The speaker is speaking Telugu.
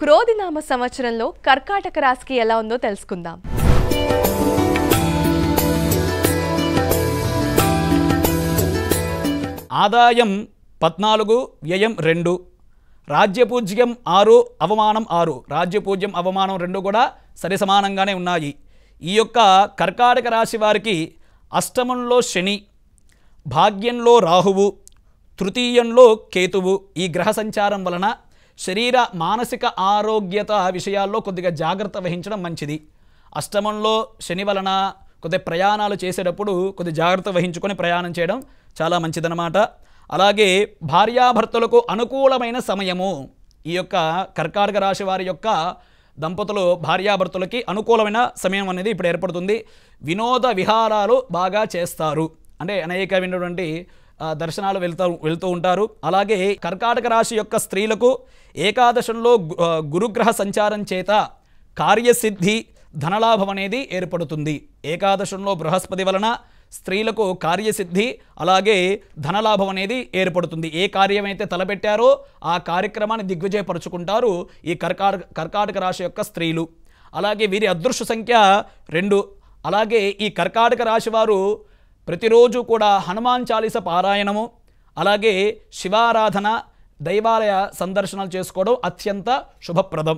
క్రోధినామ సంవత్సరంలో కర్కాటక రాశికి ఎలా ఉందో తెలుసుకుందాం ఆదాయం పద్నాలుగు వ్యయం రెండు రాజ్యపూజ్యం ఆరు అవమానం ఆరు రాజ్యపూజ్యం అవమానం రెండు కూడా సరి సమానంగానే ఉన్నాయి ఈ యొక్క కర్కాటక రాశి వారికి అష్టమంలో శని భాగ్యంలో రాహువు తృతీయంలో కేతువు ఈ గ్రహ సంచారం వలన శరీర మానసిక ఆరోగ్యత విషయాల్లో కొద్దిగా జాగ్రత్త వహించడం మంచిది అష్టమంలో శని వలన కొద్ది ప్రయాణాలు చేసేటప్పుడు కొద్ది జాగ్రత్త వహించుకొని ప్రయాణం చేయడం చాలా మంచిదన్నమాట అలాగే భార్యాభర్తలకు అనుకూలమైన సమయము ఈ యొక్క కర్కాటక రాశి వారి యొక్క దంపతులు భార్యాభర్తలకి అనుకూలమైన సమయం అనేది ఇప్పుడు ఏర్పడుతుంది వినోద విహారాలు బాగా చేస్తారు అంటే అనేకమైనటువంటి దర్శనాలు వెళ్తూ వెళ్తూ ఉంటారు అలాగే కర్కాటక రాశి యొక్క స్త్రీలకు ఏకాదశంలో గురుగ్రహ సంచారం చేత కార్యసిద్ధి ధనలాభం అనేది ఏర్పడుతుంది ఏకాదశంలో బృహస్పతి వలన స్త్రీలకు కార్యసిద్ధి అలాగే ధనలాభం అనేది ఏర్పడుతుంది ఏ కార్యమైతే తలపెట్టారో ఆ కార్యక్రమాన్ని దిగ్విజయపరుచుకుంటారు ఈ కర్కాటక కర్కాటక రాశి యొక్క స్త్రీలు అలాగే వీరి అదృష్ట సంఖ్య రెండు అలాగే ఈ కర్కాటక రాశి వారు ప్రతిరోజు కూడా హనుమాన్ చాలీస పారాయణము అలాగే శివారాధన దైవాలయ సందర్శనలు చేసుకోవడం అత్యంత శుభప్రదం